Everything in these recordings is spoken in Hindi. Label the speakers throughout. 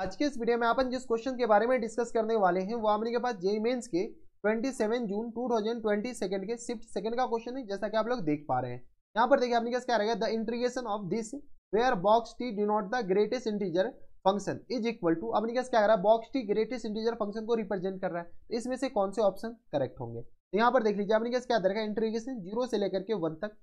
Speaker 1: आज के इस वीडियो में अपन जिस क्वेश्चन के बारे में डिस्कस करने वाले हैं वो आपने के पास जेई मेन्स के 27 जून 2020 सेकंड के शिफ्ट सेकंड का क्वेश्चन है जैसा कि आप लोग देख पा रहे हैं यहाँ पर देखिए आपने क्या क्या रहेगा the integration of this where box T not the greatest integer function is equal to आपने क्या कर रहा है box T greatest integer function को तो रिप्रेजेंट कर रहा है इसमें से कौन से ऑप्शन करेक्ट होंगे तो यहाँ पर देख लीजिए अपने क्या दर का इंट्रीगेशन जीरो से लेकर के वन तक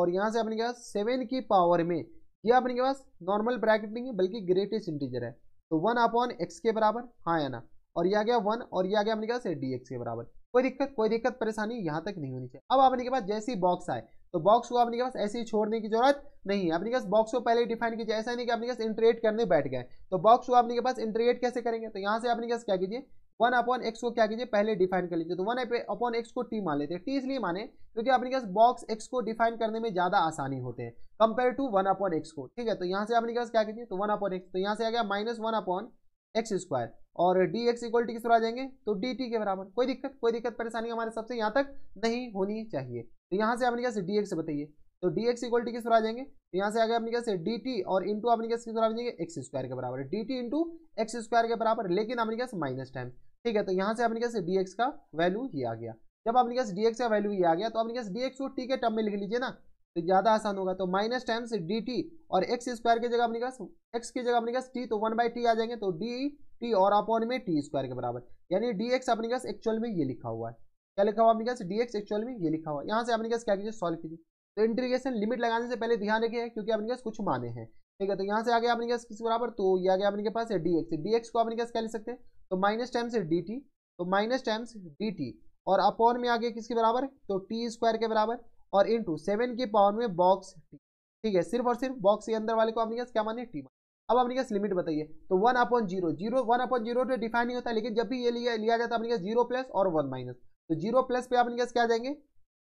Speaker 1: और यहाँ से आपने क्या सेवन की पावर में यह अपने के पास नॉर्मल ब्रैकेट नहीं है बल्कि ग्रेटेस्ट इंटीजर है तो वन अपॉन एक्स के बराबर हाँ या ना और ये आ गया वन और ये आ गया अपने क्या डी एक्स के बराबर कोई दिक्कत कोई दिक्कत परेशानी यहाँ तक नहीं होनी चाहिए अब आपने के पास जैसे ही बॉक्स आए तो बॉक्स को आपने के पास ऐसे ही छोड़ने की जरूरत नहीं है अपने पास बॉक्स को पहले डिफाइन कीजिए ऐसा नहीं कि आपने के पास इंट्रेट करने बैठ गए तो बॉक्स को आपने के पास इंट्रेट कैसे करेंगे तो यहाँ से आपने के पास क्या कीजिए वन अपॉन एक्स को क्या कीजिए पहले डिफाइन कर लीजिए तो वन अपॉन एक्स को टी मान लेते हैं टी इसलिए माने क्योंकि तो अपने पास बॉक्स एक्स को डिफाइन करने में ज्यादा आसानी होते हैं compare to one upon X को ठीक है तो यहाँ से अपने पास क्या कीजिए तो वन अपॉन एक्स तो यहाँ से आ गया minus one upon X square और डी एक्स इक्वल टी किस आ जाएंगे तो डी टी के बराबर कोई दिक्कत कोई दिक्कत परेशानी हमारे सबसे यहाँ तक नहीं होनी चाहिए तो यहाँ से अपने पास डी एक्स बताइए तो डी एक्स इक्वल टी किस आ जाएंगे तो यहाँ से आ गया अपने कैसे डी टी और इंटू अपने कैसे किस आ जाएंगे एक्स स्क्वायर के बराबर D T into X square के बराबर लेकिन अपने कैसे माइनस टाइम ठीक है तो यहाँ से आपने कैसे डी एक्स का वैल्यू ही आ गया जब आपने कैसे डी एक्स का वैल्यू ही आ गया तो आपने कैसे डी एक्स को टी के टर्म में लिख लीजिए ना तो ज़्यादा आसान होगा तो माइनस टाइम से डी टी और एक्स स्क्वायर की जगह अपने कहा एक्स की जगह अपने कहा टी तो वन बाई टी आ जाएंगे तो डी टी और अपॉन में टी स्क्वायर के बराबर यानी डी एक्स अपने कहा एक्चुअल में ये लिखा हुआ है क्या लिखा हुआ अपने कहा डी एक्स एक्चुअल में ये लिखा हुआ है यहाँ से अपने कहा क्या कीजिए सॉल्व कीजिए तो इंटीग्रेशन लिमिट लगाने से पहले ध्यान रखिए क्योंकि अपने कहा कुछ माने हैं ठीक है तो यहाँ से आ गया अपने किस बराबर तो ये आ गया अपने के पास डी एक्स डी एक्स को अपने कहा क्या लिख सकते हैं तो माइनस टाइम्स डी टी तो माइनस टाइम्स डी टी और अपॉन में आगे किसके बराबर तो टी स्क्वायर के बराबर और इंटू सेवन के पावर में बॉक्स टी ठीक है सिर्फ और सिर्फ बॉक्स के अंदर वाले को आपने कहा क्या मानिए टी अब आपने कहा लिमिट बताइए तो one upon zero zero one upon zero तो डिफाइन नहीं होता लेकिन जब भी ये लिया लिया जाता है अपने जीरो प्लस और वन माइनस तो जीरो प्लस पे आपने पास क्या जाएंगे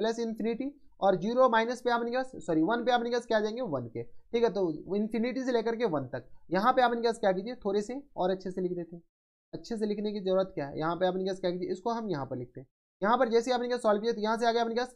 Speaker 1: प्लस इन्फिनिटी और जीरो माइनस पे आपने पास सॉरी वन पे आपने पास क्या जाएंगे वन के ठीक है तो इन्फिनिटी से लेकर के वन तक यहाँ पे आपने पास क्या कीजिए थोड़े से और अच्छे से लिख देते हैं अच्छे से लिखने की जरूरत क्या है यहाँ पे अपने क्या कीजिए इसको हम यहाँ पर लिखते हैं यहाँ पर जैसे आपने क्या सॉल्व किया तो यहाँ से आगे अपने क्या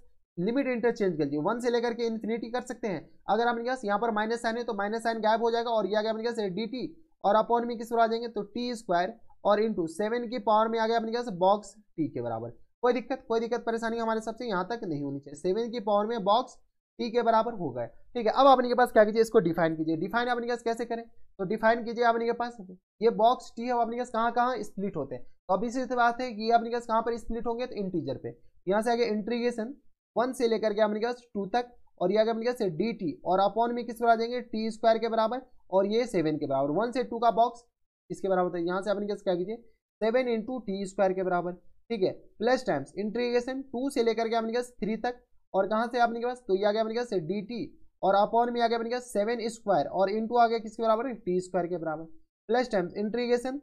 Speaker 1: लिमिट इंटरचेंज कर लीजिए वन से लेकर के इन्फिनिटी कर सकते हैं अगर आपने क्या यहाँ पर माइनस साइन है तो माइनस साइन गायब हो जाएगा और ये आगे गया अपने पास डी टी और अपॉन में किस पर आ जाएंगे तो टी स्क्वायर और इंटू सेवन की पावर में आगे गया अपने पास बॉक्स टी के बराबर कोई दिक्कत कोई दिक्कत परेशानी हमारे सबसे यहाँ तक नहीं होनी चाहिए सेवन की पावर में बॉक्स टी के बराबर हो गए ठीक है अब आपने के पास क्या कीजिए इसको डिफाइन कीजिए डिफाइन आपने क्या कैसे करें तो डिफाइन कीजिए आपने के पास ये बॉक्स टी है वो अपने कहाँ कहाँ स्प्लिट होते हैं तो अभी से बात है कि अपने कहाँ पर स्प्लिट होंगे तो इंटीजर पे यहाँ से आगे इंट्रीगेशन वन से लेकर के अपने पास टू तक और ये आगे अपने पास डी टी और अपॉन में किस पर आ जाएंगे टी स्क्वायर के बराबर और ये सेवन के बराबर वन से टू का बॉक्स इसके बराबर होता है यहाँ से अपने पास क्या कीजिए सेवन इंटू टी स्क्वायर के बराबर ठीक है प्लस टाइम्स इंट्रीगेशन टू से लेकर के अपने पास थ्री तक और कहाँ से आपने के पास तो ये आगे अपने पास डी टी और अपॉन में आगे बन गया सेवन स्क्वायर और इंटू आगे किसके बराबर है टी स्क्वायर के बराबर प्लस टाइम्स इंट्रीगेशन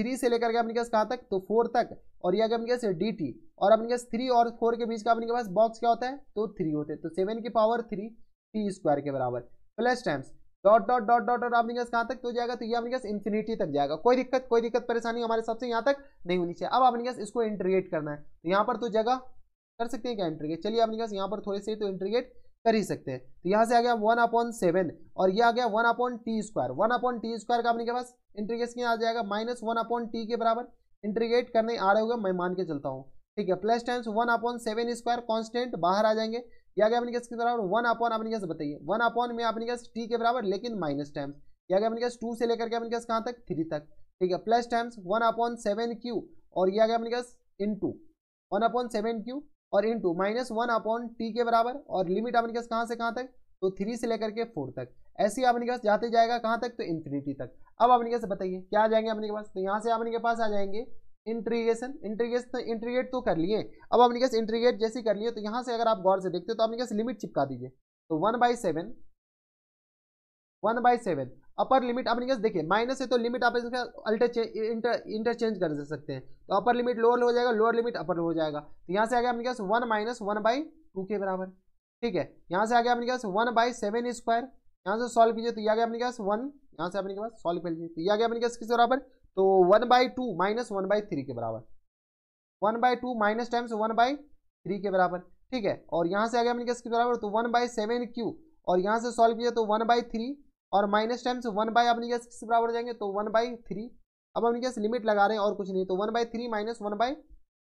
Speaker 1: थ्री से लेकर के अपने कहा तक तो फोर तक और ये आगे अपने पास डी टी और अपने पास थ्री और फोर के बीच का अपने पास बॉक्स क्या होता है तो थ्री होते हैं तो सेवन की पावर थ्री टी स्क्वायर के बराबर plus times dot dot dot dot dot आपने कहा कहाँ तक तो जाएगा तो ये अपने पास इन्फिनिटी तक जाएगा कोई दिक्कत कोई दिक्कत परेशानी हमारे हिसाब से यहाँ तक नहीं होनी चाहिए अब आपने कहा इसको इंट्रीगेट करना है तो यहाँ पर तो जगह कर सकते हैं क्या इंट्रीगेट चलिए आपने कहा यहाँ पर थोड़े से तो इंट्रीगेट कर ही सकते हैं तो यहाँ से आ गया वन अपॉन सेवन और ये आ गया one upon T square one upon T square का अपने के पास इंट्रीगेट इंट्रीगेशन आ जाएगा माइनस वन अपॉन टी के बराबर इंट्रीगेट करने आ रहे होगा मैं मान के चलता हूँ ठीक है plus times one upon seven square constant बाहर आ जाएंगे या गया अपने गैस के बराबर वन अपॉन अपने कैसे बताइए वन अपॉन में अपने कैसे टी के बराबर लेकिन माइनस टाइम्स या गया अपने कैसे टू से लेकर के अपने कैसे कहाँ तक थ्री तक ठीक है plus times one upon seven cube और यह आ गया अपने कैसे into one upon seven cube और into minus one upon T के बराबर और लिमिट आपने कहा से कहां तक तो थ्री से लेकर के फोर तक ऐसे ही आपने जाते जाएगा कहां तक तो इन्फिनिटी तक अब आपने कैसे बताइए क्या आ जाएंगे अपने के पास तो यहाँ से आपने के पास आ जाएंगे इंट्रीगेशन इंट्रीगेशन इंट्रीगेट तो कर लिए अब आपने कैसे इंट्रीगेट जैसे कर लिए तो यहाँ से अगर आप गौर से देखते हो तो आपने कहा लिमिट चिपका दीजिए तो one by seven one by seven upper limit अपने देखिए माइनस है तो लिमिट आप इसका अल्टर इंटरचेंज कर सकते हैं तो अपर लिमिट लोअर हो जाएगा लोअर लिमिट अपर हो जाएगा तो यहाँ से आ गया अपने पास one minus one by two के बराबर ठीक है यहाँ से आ गया अपने पास वन बाई सेवन स्क्वायर यहाँ से सॉल्व कीजिए तो यह आ गया अपने पास वन यहाँ से अपने के पास सॉल्व कर लीजिए तो यह आ गया अपने पास किसके बराबर तो one by two minus one by three के बराबर one by two minus times one by three के बराबर ठीक है और यहाँ से आ गया अपने पास किसके बराबर तो वन बाई सेवन क्यू और यहाँ से सॉल्व किया तो वन बाई थ्री और माइनस टाइम्स वन बाई आप गैस किस बराबर जाएंगे तो वन बाई थ्री अब अपने गैस लिमिट लगा रहे हैं और कुछ नहीं तो one by three minus one by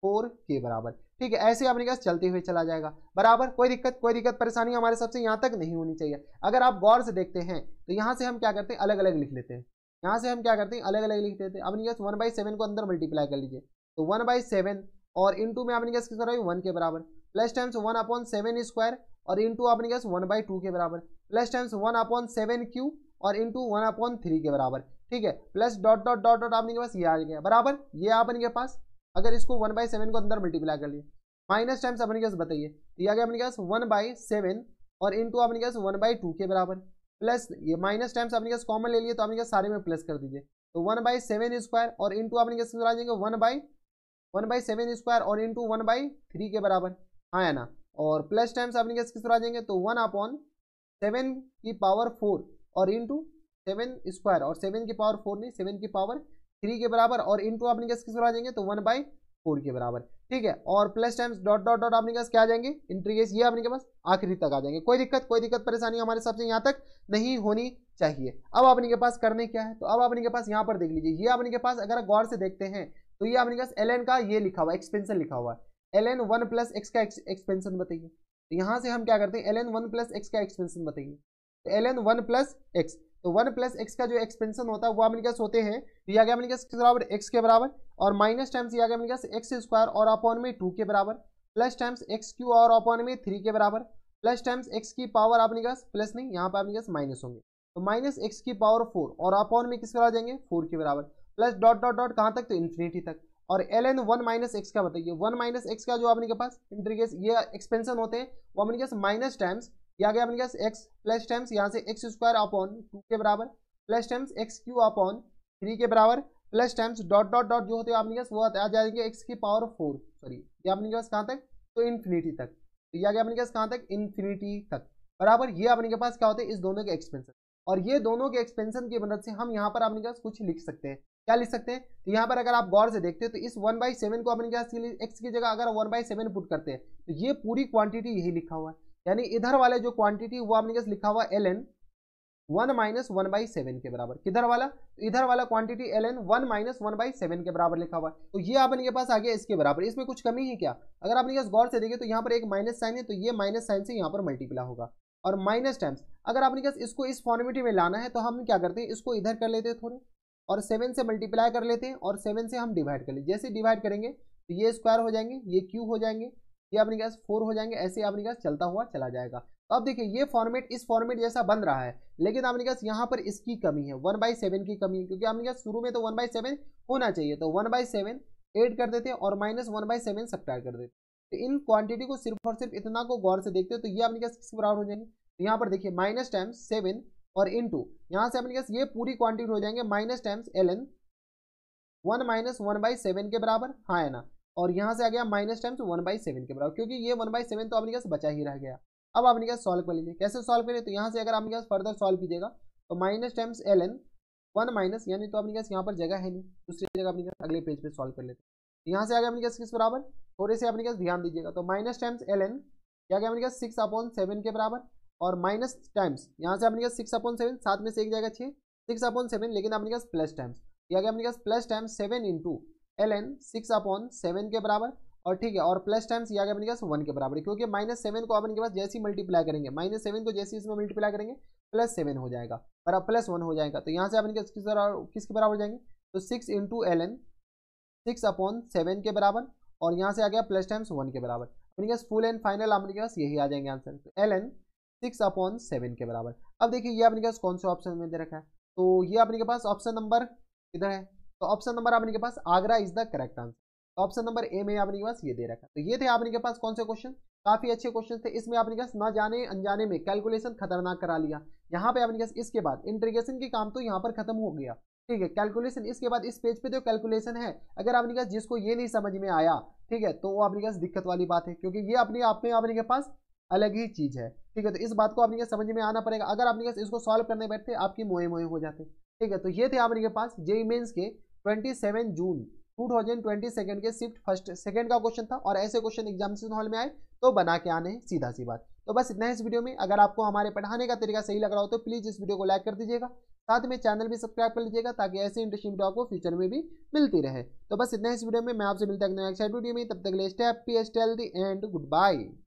Speaker 1: four के बराबर ठीक है ऐसे अपने गैस चलते हुए चला जाएगा बराबर कोई दिक्कत कोई दिक्कत परेशानी हमारे सबसे यहाँ तक नहीं होनी चाहिए अगर आप गौर से देखते हैं तो यहाँ से हम क्या करते हैं अलग अलग लिख लेते हैं यहाँ से हम क्या करते हैं अलग अलग लिख देते हैं अपने गैस वन बाई सेवन को अंदर मल्टीप्लाई कर लीजिए तो वन बाई सेवन और टू में आपने गैस किस बराबर वन के बराबर plus times one upon seven square और टू अपने गैस वन बाई टू के बराबर plus times one upon seven cube और इंटू वन अपॉन थ्री के बराबर ठीक है plus dot dot dot dot आपने के पास ये आ गया बराबर ये आप अपने के पास अगर इसको वन बाई सेवन को अंदर मल्टीप्लाई कर लिए माइनस टाइम्स अपने के पास बताइए तो ये आ गया अपने के पास वन बाई सेवन और इंटू आपने के पास वन बाई टू के बराबर प्लस ये माइनस टाइम्स अपने के पास कॉमन ले लिए तो आपने के सारे में प्लस कर दीजिए तो वन बाई सेवन स्क्वायर और इंटू आपने के पास देंगे one by one by seven square और इंटू वन बाई थ्री के बराबर हाँ है ना और प्लस टाइम्स आपने के पास किस तरह आ जाएंगे तो वन अपॉन सेवन की पावर फोर और इंटू सेवन स्क्वायर और सेवन की पावर फोर नहीं सेवन की पावर थ्री के बराबर और इंटू आपने निकास किस आ देंगे तो वन बाई फोर के बराबर ठीक है और plus times dot dot dot आपने पास क्या आ जाएंगे इंट्रीगेस ये आपने के पास आखिरी तक आ जाएंगे कोई दिक्कत कोई दिक्कत परेशानी हमारे हिसाब से यहाँ तक नहीं होनी चाहिए अब आपने के पास करने क्या है तो अब आपने के पास यहाँ पर देख लीजिए ये आपने के पास अगर गौर से देखते हैं तो ये आपने के पास एल का ये लिखा हुआ एक्सपेंसन लिखा हुआ है L N one plus X का एक्सपेंसन बताइए तो यहाँ से हम क्या करते हैं L N one plus X का एक्सपेंशन बताइए तो L N one plus X तो वन प्लस एक्स का जो एक्सपेंशन होता है वो अपने पास होते हैं तो यह आ गया बराबर एक्स के बराबर और माइनस टाइम्स यह आ अपने एक्स स्क्वायर और अपॉन में टू के बराबर प्लस टाइम्स एक्स क्यू और अपॉन में थ्री के बराबर प्लस टाइम्स एक्स की पावर आपने कहा प्लस नहीं यहाँ पर आपने गैस माइनस होंगे तो माइनस एक्स की पावर फोर और अपॉन में किसके बराबर जाएंगे फोर के बराबर प्लस डॉट डॉट डॉट कहाँ तक तो इन्फिनिटी तक और L N one minus X का बताइए वन माइनस एक्स का जो आपने के पास इंटरगेस ये एक्सपेंशन होते हैं वो अपने पास माइनस टाइम्स या गया अपने पास एक्स प्लस टाइम्स यहाँ से एक्स स्क्वायर अपॉन टू के बराबर plus times x q upon three के बराबर plus times dot dot dot जो होते हैं आपने पास वो आ जाएंगे एक्स की पावर फोर सॉरी ये अपने के पास कहाँ तक तो इन्फिनिटी तक तो यह गया अपने के पास कहाँ तक इन्फिनिटी तक बराबर ये अपने के पास क्या होते हैं इस दोनों के एक्सपेंशन और ये दोनों के एक्सपेंशन की मदद से हम यहाँ पर अपने के पास कुछ लिख सकते हैं क्या लिख सकते हैं तो यहाँ पर अगर आप गौर से देखते हैं तो इस वन बाई सेवन को अपन क्या एक्स की जगह अगर वन बाई सेवन पुट करते हैं तो ये पूरी क्वांटिटी यही लिखा हुआ है यानी इधर वाले जो क्वांटिटी वो आपने लिखा हुआ L N one minus one by seven के बराबर किधर वाला तो इधर वाला quantity L N one minus one by seven के बराबर लिखा हुआ है तो ये आपने के पास आ गया इसके बराबर इसमें कुछ कमी है क्या अगर आपने क्या गौर से देखें तो यहाँ पर एक माइनस साइन है तो ये माइनस साइन से यहाँ पर मल्टीप्ला होगा और माइनस टाइम्स अगर आपने पास इसको इस फॉर्मेटी में लाना है तो हम क्या करते हैं इसको इधर कर लेते हैं थोड़े और सेवन से मल्टीप्लाई कर लेते हैं और सेवन से हम डिवाइड कर लेते जैसे डिवाइड करेंगे तो ये स्क्वायर हो जाएंगे ये क्यू हो जाएंगे ये आपने कहा फोर हो जाएंगे ऐसे आपने कहा चलता हुआ चला जाएगा तो अब देखिए ये फॉर्मेट इस फॉर्मेट जैसा बन रहा है लेकिन आपने कहा यहाँ पर इसकी कमी है वन बाई सेवन की कमी है क्योंकि आपने कहा शुरू में तो वन बाई सेवन होना चाहिए तो वन बाई सेवन एड कर देते और minus one by seven subtract कर देते तो इन क्वान्टिटी को सिर्फ और सिर्फ इतना को गौर से देखते हो तो ये आपने कहा किसके बराबर हो जाएंगे तो यहाँ पर देखिए माइनस टाइम्स सेवन और इन टू यहाँ से अपने ये पूरी क्वांटिटी हो जाएंगे minus times L N one minus one by seven के बराबर हाँ है ना और यहाँ से आ गया minus times one by seven के बराबर क्योंकि ये वन बाई सेवन तो अपने बचा ही रह गया अब आपने पास सॉल्व कर लीजिए कैसे सॉल्व करें तो यहाँ से अगर आपने फर्दर सॉल्व कीजिएगा तो minus times L N one minus यानी तो अपने यहाँ पर जगह है नहीं दूसरी जगह अपने अगले पेज पर सॉल्व कर लेते हैं तो यहाँ से आ गया अपने किस बराबर थोड़े से अपने पास ध्यान दीजिएगा तो माइनस टाइम्स एल एन क्या गया अपने सिक्स अपॉन सेवन के बराबर और माइनस टाइम्स यहाँ से आपने कहा सिक्स अपॉन सेवन सात में से एक जाएगा छः सिक्स अपॉन सेवन लेकिन आपने कहा प्लस टाइम्स आगे आपने कहा plus times seven into L N six upon seven के बराबर और ठीक है और प्लस टाइम्स आगे अपने कहा वन के बराबर क्योंकि माइनस सेवन को अपने के पास जैसी मल्टीप्लाई करेंगे माइनस सेवन को जैसी इसमें मल्टीप्लाई करेंगे प्लस सेवन हो जाएगा और अब प्लस वन हो जाएगा तो यहाँ से आपने किस किसके बराबर हो जाएंगे तो six into L N six upon seven के बराबर और यहाँ से आ गया प्लस टाइम्स वन के बराबर अपने के पास फुल एंड फाइनल आपने के पास यही आ जाएंगे आंसर तो L N six upon seven के बराबर अब देखिए ये आपने के पास कौन से ऑप्शन में दे रखा है तो ये आपने के पास ऑप्शन नंबर किधर है तो ऑप्शन नंबर आपने के पास आगरा is the correct answer option number A में आपने के पास ये दे रखा है तो ये थे आपने के पास कौन से क्वेश्चन काफी अच्छे क्वेश्चन थे इसमें आपने के पास ना जाने अनजाने में कैलकुलेशन खतरनाक करा लिया यहाँ पे आपने के पास इसके बाद इंटीग्रेशन के काम तो यहाँ पर खत्म हो गया ठीक है कैलकुलेशन इसके बाद इस पेज पे तो कैलकुलेशन है अगर आपने कहा जिसको ये नहीं समझ में आया ठीक है तो वो आपने के पास दिक्कत वाली बात है क्योंकि ये अपने आप में आपने के पास अलग ही चीज़ है ठीक है तो इस बात को आपने समझ में आना पड़ेगा अगर आपने इसको सॉल्व करने बैठते आपकी मोए मोए हो जाते ठीक है तो ये थे आपने के पास जेई मीन्स के twenty seven June two thousand twenty second के शिफ्ट फर्स्ट सेकंड का क्वेश्चन था और ऐसे क्वेश्चन एग्जाम हॉल में आए तो बना के आने सीधा सी बात तो बस इतना है इस वीडियो में अगर आपको हमारे पढ़ाने का तरीका सही लग रहा हो तो प्लीज़ इस वीडियो को लाइक कर दीजिएगा साथ में चैनल भी सब्सक्राइब कर लीजिएगा ताकि ऐसे इंटरेस्टिंग वीडियो आपको फ्यूचर में भी मिलती रहे तो बस इतना है इस वीडियो में मैं आपसे मिलता हूँ नेक्स्ट वीडियो में तब तक लेस्ट एंड गुड बाय